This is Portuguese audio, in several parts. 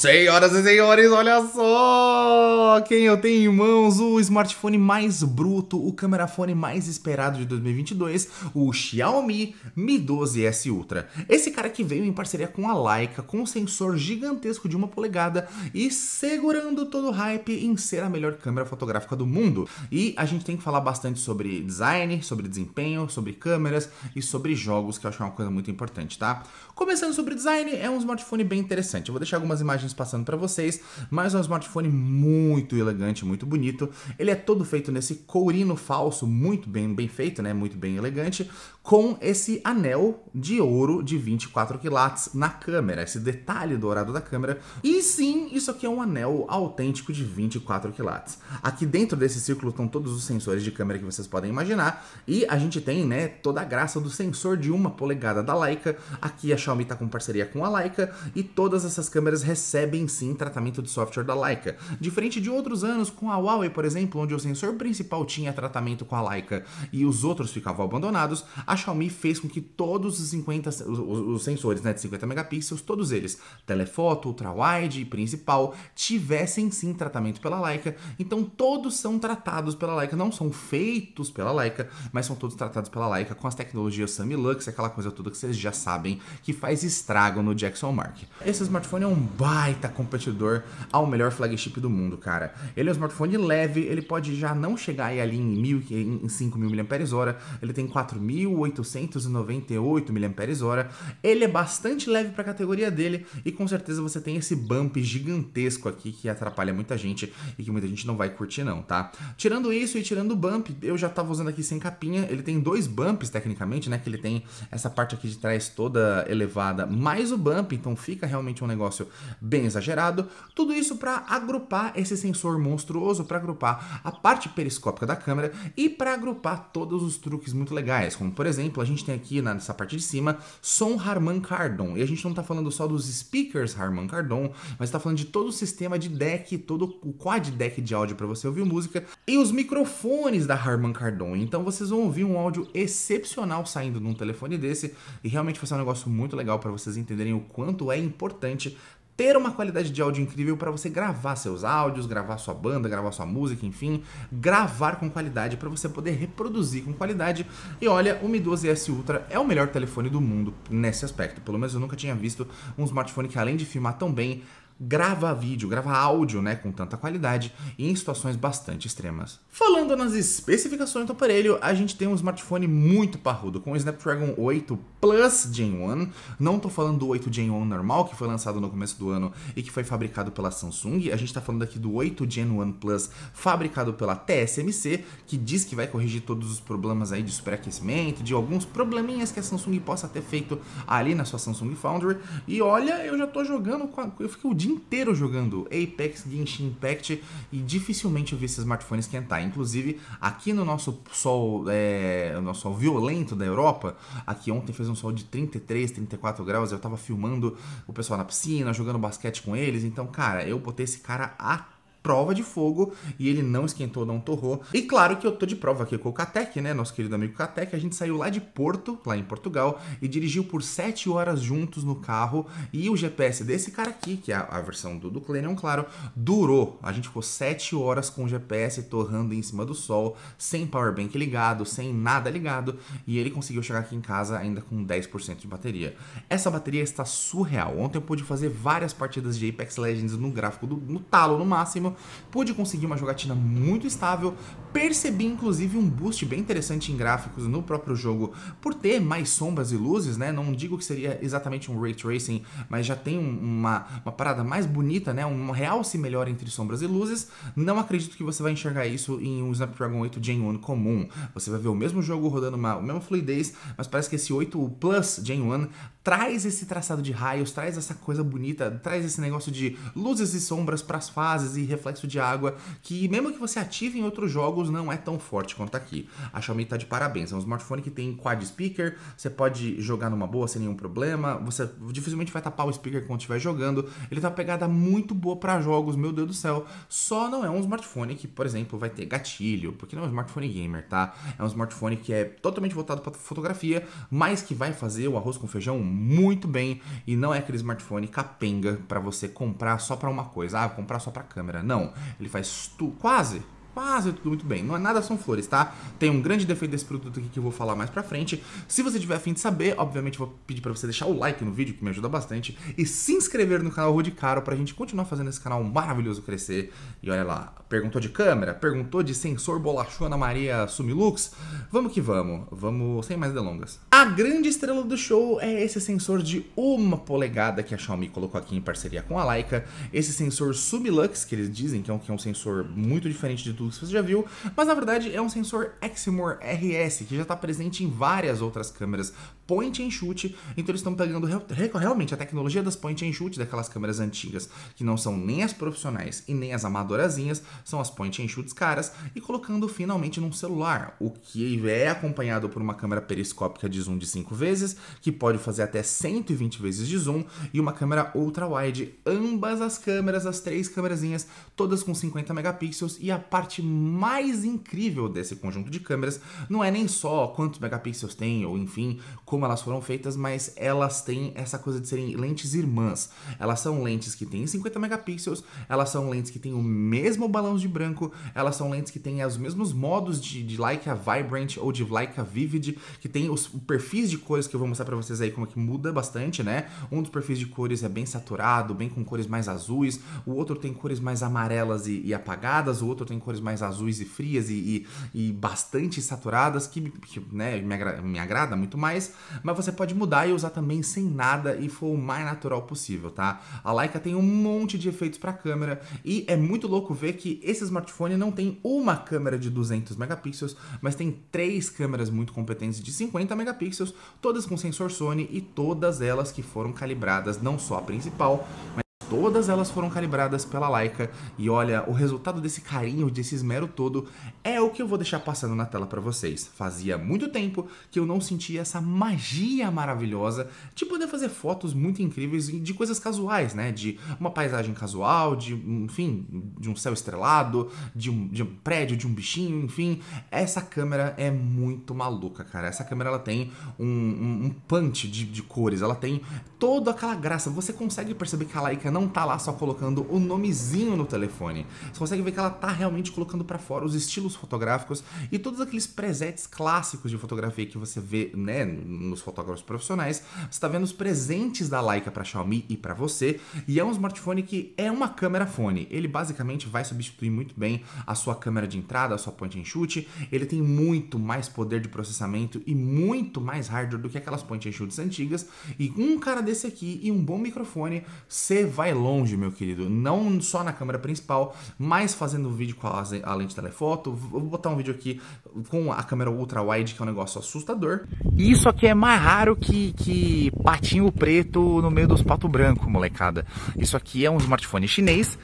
Senhoras e senhores, olha só quem eu tenho em mãos, o smartphone mais bruto, o camerafone mais esperado de 2022, o Xiaomi Mi 12S Ultra. Esse cara que veio em parceria com a Leica, com um sensor gigantesco de uma polegada e segurando todo o hype em ser a melhor câmera fotográfica do mundo. E a gente tem que falar bastante sobre design, sobre desempenho, sobre câmeras e sobre jogos, que eu acho que é uma coisa muito importante, tá? Começando sobre design, é um smartphone bem interessante. Eu vou deixar algumas imagens imagens passando para vocês, mas é um smartphone muito elegante, muito bonito. Ele é todo feito nesse courino falso, muito bem, bem feito, né? Muito bem elegante, com esse anel de ouro de 24 quilates na câmera, esse detalhe dourado da câmera. E sim, isso aqui é um anel autêntico de 24 quilates. Aqui dentro desse círculo estão todos os sensores de câmera que vocês podem imaginar, e a gente tem, né, toda a graça do sensor de uma polegada da Leica. Aqui a Xiaomi está com parceria com a Leica e todas essas câmeras recebem sim tratamento de software da Leica. Diferente de outros anos com a Huawei, por exemplo, onde o sensor principal tinha tratamento com a Leica e os outros ficavam abandonados, a Xiaomi fez com que todos os 50 os, os sensores né, de 50 megapixels, todos eles, telefoto, ultra e principal, tivessem sim tratamento pela Leica. Então todos são tratados pela Leica, não são feitos pela Leica, mas são todos tratados pela Leica com as tecnologias Samilux, aquela coisa toda que vocês já sabem que faz estrago no Jackson Mark. Esse smartphone é um baita competidor ao melhor flagship do mundo, cara. Ele é um smartphone leve, ele pode já não chegar ali em, mil, em 5.000 mAh, ele tem 4.000 1.898 mAh, ele é bastante leve para a categoria dele e com certeza você tem esse bump gigantesco aqui que atrapalha muita gente e que muita gente não vai curtir não, tá? Tirando isso e tirando o bump, eu já estava usando aqui sem capinha, ele tem dois bumps tecnicamente, né, que ele tem essa parte aqui de trás toda elevada mais o bump, então fica realmente um negócio bem exagerado. Tudo isso para agrupar esse sensor monstruoso, para agrupar a parte periscópica da câmera e para agrupar todos os truques muito legais, como por exemplo, a gente tem aqui nessa parte de cima som Harman Kardon. E a gente não está falando só dos speakers Harman Kardon, mas está falando de todo o sistema de deck, todo o quad deck de áudio para você ouvir música e os microfones da Harman Kardon. Então vocês vão ouvir um áudio excepcional saindo de um telefone desse e realmente vai ser um negócio muito legal para vocês entenderem o quanto é importante ter uma qualidade de áudio incrível para você gravar seus áudios, gravar sua banda, gravar sua música, enfim, gravar com qualidade para você poder reproduzir com qualidade. E olha, o Mi 12S Ultra é o melhor telefone do mundo nesse aspecto. Pelo menos eu nunca tinha visto um smartphone que além de filmar tão bem, grava vídeo, grava áudio, né, com tanta qualidade em situações bastante extremas. Falando nas especificações do aparelho, a gente tem um smartphone muito parrudo, com o Snapdragon 8 Plus Gen 1. Não tô falando do 8 Gen 1 normal, que foi lançado no começo do ano e que foi fabricado pela Samsung. A gente tá falando aqui do 8 Gen 1 Plus, fabricado pela TSMC, que diz que vai corrigir todos os problemas aí de superaquecimento, de alguns probleminhas que a Samsung possa ter feito ali na sua Samsung Foundry. E olha, eu já tô jogando, a... eu fico o dia inteiro jogando Apex, Genshin Impact e dificilmente eu vi esses smartphones esquentar. Inclusive, aqui no nosso sol, é, nosso sol violento da Europa, aqui ontem fez um sol de 33, 34 graus, eu tava filmando o pessoal na piscina, jogando basquete com eles, então, cara, eu botei esse cara a prova de fogo e ele não esquentou, não torrou. E claro que eu tô de prova aqui com o Catec, né? Nosso querido amigo Catec. A gente saiu lá de Porto, lá em Portugal, e dirigiu por 7 horas juntos no carro. E o GPS desse cara aqui, que é a, versão do, do Clarion, claro, durou. A gente ficou 7 horas com o GPS torrando em cima do sol, sem powerbank ligado, sem nada ligado. E ele conseguiu chegar aqui em casa ainda com 10% de bateria. Essa bateria está surreal. Ontem eu pude fazer várias partidas de Apex Legends no gráfico, do, no talo no máximo pude conseguir uma jogatina muito estável, percebi inclusive um boost bem interessante em gráficos no próprio jogo por ter mais sombras e luzes, né? Não digo que seria exatamente um ray tracing, mas já tem uma, uma parada mais bonita, né? Um realce melhor entre sombras e luzes. Não acredito que você vai enxergar isso em um Snapdragon 8 Gen 1 comum. Você vai ver o mesmo jogo rodando uma, a mesma fluidez, mas parece que esse 8 Plus Gen 1 traz esse traçado de raios, traz essa coisa bonita, traz esse negócio de luzes e sombras para as fases e reflexo de água, que mesmo que você ative em outros jogos, não é tão forte quanto aqui. A Xiaomi tá de parabéns, é um smartphone que tem quad speaker, você pode jogar numa boa sem nenhum problema, você dificilmente vai tapar o speaker quando estiver jogando, ele tá uma pegada muito boa para jogos, meu Deus do céu, só não é um smartphone que, por exemplo, vai ter gatilho, porque não é um smartphone gamer, tá? É um smartphone que é totalmente voltado para fotografia, mas que vai fazer o arroz com feijão muito bem e não é aquele smartphone capenga para você comprar só para uma coisa. Ah, comprar só para câmera. Não, ele faz tu quase quase é tudo muito bem, não é nada são flores, tá? Tem um grande defeito desse produto aqui que eu vou falar mais pra frente. Se você tiver afim de saber, obviamente vou pedir pra você deixar o like no vídeo, que me ajuda bastante, e se inscrever no canal Rude Caro pra gente continuar fazendo esse canal maravilhoso crescer. E olha lá, perguntou de câmera, perguntou de sensor bolachou Ana Maria Sumilux? Vamos que vamos, vamos sem mais delongas. A grande estrela do show é esse sensor de uma polegada que a Xiaomi colocou aqui em parceria com a Leica. Esse sensor Sumilux, que eles dizem que é um, que é um sensor muito diferente de tudo você já viu, mas na verdade é um sensor Exmor RS que já está presente em várias outras câmeras point and shoot. Então eles estão pegando realmente a tecnologia das point and shoot, daquelas câmeras antigas, que não são nem as profissionais e nem as amadorazinhas, são as point and shoots caras, e colocando finalmente num celular, o que é acompanhado por uma câmera periscópica de zoom de 5 vezes, que pode fazer até 120 vezes de zoom, e uma câmera ultra-wide. Ambas as câmeras, as três câmerazinhas, todas com 50 megapixels, e a parte mais incrível desse conjunto de câmeras não é nem só quantos megapixels tem, ou enfim, como como elas foram feitas, mas elas têm essa coisa de serem lentes irmãs. Elas são lentes que têm 50 megapixels, elas são lentes que têm o mesmo balão de branco, elas são lentes que têm os mesmos modos de, de Leica Vibrant ou de Leica Vivid, que tem os perfis de cores que eu vou mostrar para vocês aí como é que muda bastante, né? Um dos perfis de cores é bem saturado, bem com cores mais azuis, o outro tem cores mais amarelas e, e apagadas, o outro tem cores mais azuis e frias e, e, e bastante saturadas, que, que né, me, agra me agrada muito mais mas você pode mudar e usar também sem nada e for o mais natural possível, tá? A Leica tem um monte de efeitos para câmera e é muito louco ver que esse smartphone não tem uma câmera de 200 megapixels, mas tem três câmeras muito competentes de 50 megapixels, todas com sensor Sony e todas elas que foram calibradas não só a principal, mas Todas elas foram calibradas pela Leica e olha, o resultado desse carinho, desse esmero todo, é o que eu vou deixar passando na tela para vocês. Fazia muito tempo que eu não sentia essa magia maravilhosa de poder fazer fotos muito incríveis de coisas casuais, né? De uma paisagem casual, de, enfim, de um céu estrelado, de um, de um prédio, de um bichinho, enfim. Essa câmera é muito maluca, cara. Essa câmera ela tem um, um, um punch de, de cores, ela tem toda aquela graça. Você consegue perceber que a Leica não não tá lá só colocando o nomezinho no telefone. Você consegue ver que ela tá realmente colocando para fora os estilos fotográficos e todos aqueles presets clássicos de fotografia que você vê, né, nos fotógrafos profissionais. Você tá vendo os presentes da Leica para Xiaomi e para você, e é um smartphone que é uma câmera fone. Ele basicamente vai substituir muito bem a sua câmera de entrada, a sua point and shoot. Ele tem muito mais poder de processamento e muito mais hardware do que aquelas point and shoots antigas. E um cara desse aqui e um bom microfone, você vai vai longe, meu querido. Não só na câmera principal, mas fazendo vídeo com a, a lente telefoto. Vou botar um vídeo aqui com a câmera ultra wide, que é um negócio assustador. Isso aqui é mais raro que, que patinho preto no meio dos patos brancos molecada. Isso aqui é um smartphone chinês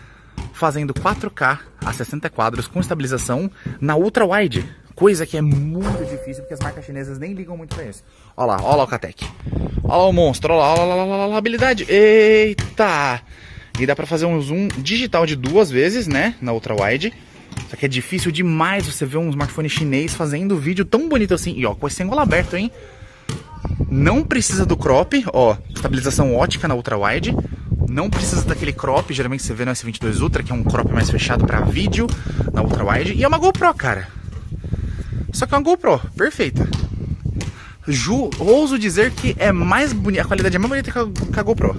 fazendo 4K a 60 quadros com estabilização na ultra wide. Coisa que é muito difícil, porque as marcas chinesas nem ligam muito pra isso. Olha lá, olha lá o Katek. Olha lá o monstro, olha lá, olha lá, olha lá, a habilidade. Eita! E dá pra fazer um zoom digital de duas vezes, né? Na ultra wide. Só que é difícil demais você ver um smartphone chinês fazendo vídeo tão bonito assim. E ó, com esse ângulo aberto, hein? Não precisa do crop, ó, estabilização ótica na ultra wide. Não precisa daquele crop, geralmente você vê no S22 Ultra, que é um crop mais fechado para vídeo na ultra wide. E é uma GoPro, cara. Só que é uma GoPro, perfeita. Ju, ouso dizer que é mais bonita, a qualidade é mais bonita que a, que a GoPro.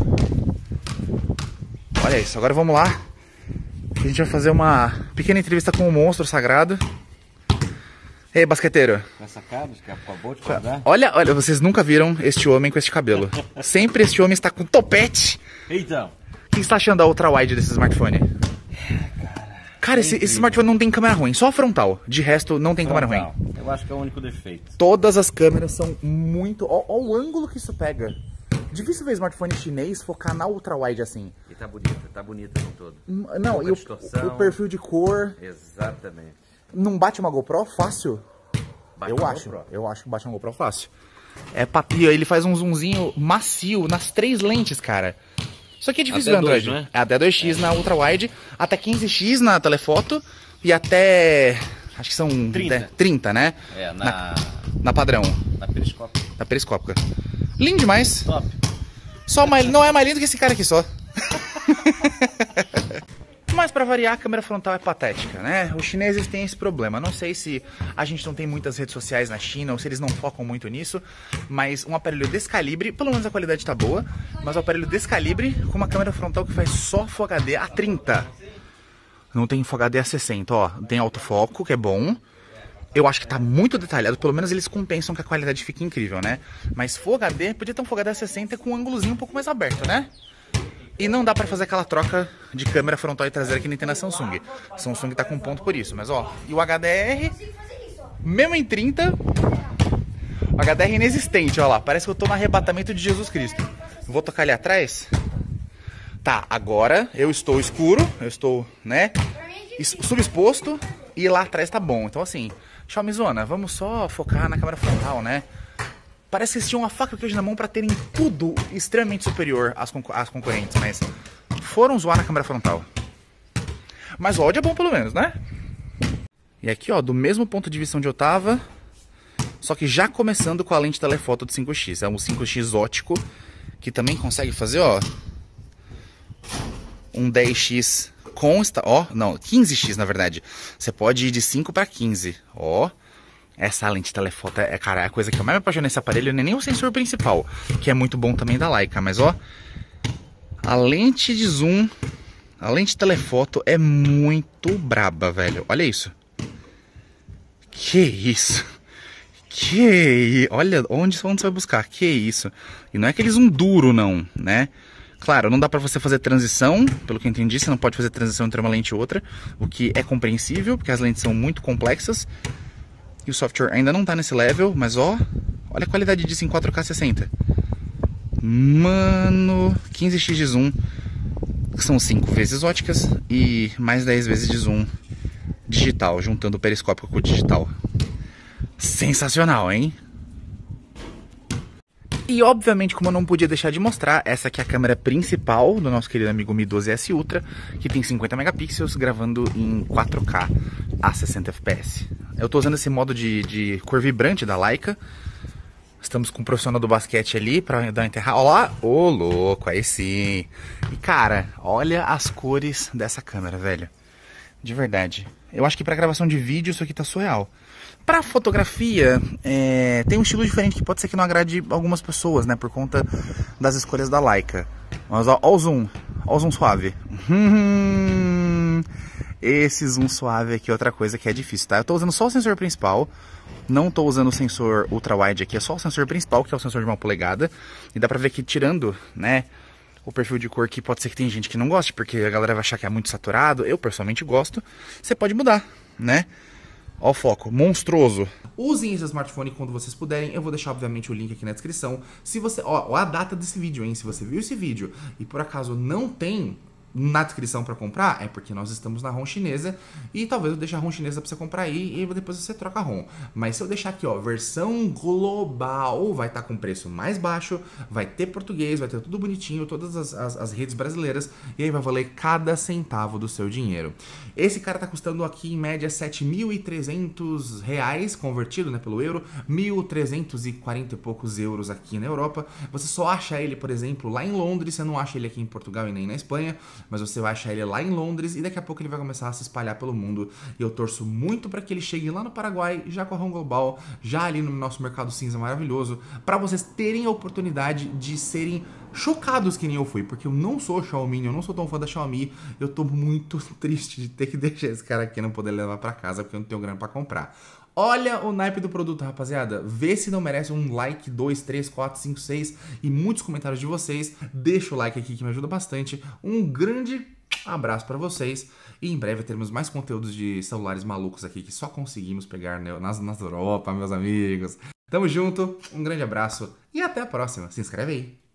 Olha isso, agora vamos lá. A gente vai fazer uma pequena entrevista com o um monstro sagrado. Ei, basqueteiro. Com essa cara, acabou de acordar. Olha, olha, vocês nunca viram este homem com este cabelo. Sempre este homem está com topete. Então. O que está achando da ultra wide desse smartphone? Cara, é esse, esse, smartphone não tem câmera ruim, só a frontal. De resto, não tem frontal. câmera ruim. Eu acho que é o único defeito. Todas as câmeras são muito. Olha o ângulo que isso pega. Difícil ver smartphone chinês focar na ultra-wide assim. E tá bonito, tá bonito no todo. Não, e o, o, perfil de cor. Exatamente. Não bate uma GoPro fácil? Bate eu acho, GoPro. eu acho que bate uma GoPro fácil. É papia, ele faz um zoomzinho macio nas três lentes, cara. Só que é difícil até Android. 2, né? né? até 2x é. na ultra-wide, até 15x na telefoto e até. Acho que são 30, 30 né, né? É, na... na... na. padrão. Na periscópica. Na periscópica. Lindo demais. Top. Só mais, não é mais lindo que esse cara aqui só. para variar, a câmera frontal é patética, né? Os chineses têm esse problema. Não sei se a gente não tem muitas redes sociais na China ou se eles não focam muito nisso, mas um aparelho desse calibre, pelo menos a qualidade tá boa, mas um aparelho desse calibre com uma câmera frontal que faz só Full HD a 30. Não tem Full HD a 60, ó. Tem autofoco, que é bom. Eu acho que tá muito detalhado, pelo menos eles compensam que a qualidade fica incrível, né? Mas Full HD, podia ter um Full HD a 60 com um ângulozinho um pouco mais aberto, né? E não dá para fazer aquela troca de câmera frontal e traseira que nem tem na Samsung. Samsung tá com um ponto por isso, mas ó, e o HDR, mesmo em 30, o HDR inexistente, ó lá, parece que eu tô no arrebatamento de Jesus Cristo. Vou tocar ali atrás? Tá, agora eu estou escuro, eu estou, né, subexposto e lá atrás tá bom. Então assim, Xiaomizona, vamos só focar na câmera frontal, né? Parece que eles tinham uma faca e o queijo na mão para terem tudo extremamente superior às, às concorrentes, mas foram zoar na câmera frontal. Mas o áudio é bom pelo menos, né? E aqui, ó, do mesmo ponto de vista onde eu tava, só que já começando com a lente telefoto de 5x. É um 5x ótico, que também consegue fazer, ó, um 10x consta, ó, não, 15x na verdade. Você pode ir de 5 para 15, ó. Essa lente telefoto é, cara, é a coisa que eu mais me apaixonei nesse aparelho, nem o sensor principal, que é muito bom também da Leica, mas ó, a lente de zoom, a lente telefoto é muito braba, velho. Olha isso. Que isso? Que Olha, onde, onde você vai buscar? Que isso? E não é aquele zoom duro, não, né? Claro, não dá para você fazer transição, pelo que eu entendi, você não pode fazer transição entre uma lente e outra, o que é compreensível, porque as lentes são muito complexas, e o software ainda não tá nesse level, mas ó, olha a qualidade disso em 4K 60. Mano, 15x de zoom, que são 5 vezes óticas e mais 10 vezes de zoom digital, juntando o periscópio com o digital. Sensacional, hein? E obviamente, como eu não podia deixar de mostrar, essa aqui é a câmera principal do nosso querido amigo Mi 12S Ultra, que tem 50 megapixels, gravando em 4K a 60 fps. Eu estou usando esse modo de, de cor vibrante da Leica, Estamos com um profissional do basquete ali pra dar uma enterrada. Olha lá! Ô, oh, louco, aí sim! E cara, olha as cores dessa câmera, velho. De verdade. Eu acho que pra gravação de vídeo isso aqui tá surreal. Para fotografia, é, tem um estilo diferente que pode ser que não agrade algumas pessoas, né? Por conta das escolhas da Leica. Mas ó, ó o zoom, ó o zoom suave. Hum. esse zoom suave aqui é outra coisa que é difícil, tá? Eu estou usando só o sensor principal, não estou usando o sensor ultra-wide aqui, é só o sensor principal, que é o sensor de uma polegada. E dá para ver que tirando, né, o perfil de cor que pode ser que tem gente que não goste, porque a galera vai achar que é muito saturado. Eu, pessoalmente, gosto. Você pode mudar, né? Ó o foco, monstruoso. Usem esse smartphone quando vocês puderem. Eu vou deixar, obviamente, o link aqui na descrição. Se você. Ó, ó a data desse vídeo, hein? Se você viu esse vídeo e por acaso não tem na descrição para comprar, é porque nós estamos na ROM chinesa e talvez eu deixe a ROM chinesa para você comprar aí e depois você troca a ROM. Mas se eu deixar aqui, ó, versão global, vai estar tá com preço mais baixo, vai ter português, vai ter tudo bonitinho, todas as, as, as, redes brasileiras e aí vai valer cada centavo do seu dinheiro. Esse cara tá custando aqui em média 7.300 reais convertido, né, pelo euro, 1.340 e poucos euros aqui na Europa. Você só acha ele, por exemplo, lá em Londres, você não acha ele aqui em Portugal e nem na Espanha mas você vai achar ele lá em Londres e daqui a pouco ele vai começar a se espalhar pelo mundo. E eu torço muito para que ele chegue lá no Paraguai, já com a Home Global, já ali no nosso mercado cinza maravilhoso, para vocês terem a oportunidade de serem chocados que nem eu fui, porque eu não sou Xiaomi, eu não sou tão fã da Xiaomi, eu tô muito triste de ter que deixar esse cara aqui não poder levar para casa porque eu não tenho grana para comprar. Olha o naipe do produto, rapaziada. Vê se não merece um like, 2, 3, 4, 5, 6 e muitos comentários de vocês. Deixa o like aqui que me ajuda bastante. Um grande abraço para vocês e em breve teremos mais conteúdos de celulares malucos aqui que só conseguimos pegar né, nas, nas Europa, meus amigos. Tamo junto, um grande abraço e até a próxima. Se inscreve aí.